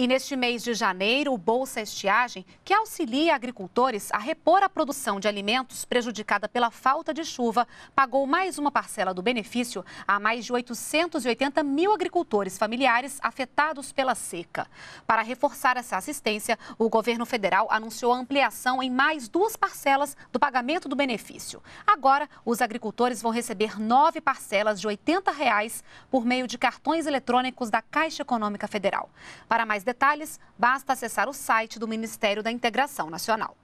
E neste mês de janeiro, o Bolsa Estiagem, que auxilia agricultores a repor a produção de alimentos prejudicada pela falta de chuva, pagou mais uma parcela do benefício a mais de 880 mil agricultores familiares afetados pela seca. Para reforçar essa assistência, o governo federal anunciou a ampliação em mais duas parcelas do pagamento do benefício. Agora, os agricultores vão receber nove parcelas de R$ 80 reais por meio de cartões eletrônicos da Caixa Econômica Federal. Para mais detalhes, basta acessar o site do Ministério da Integração Nacional.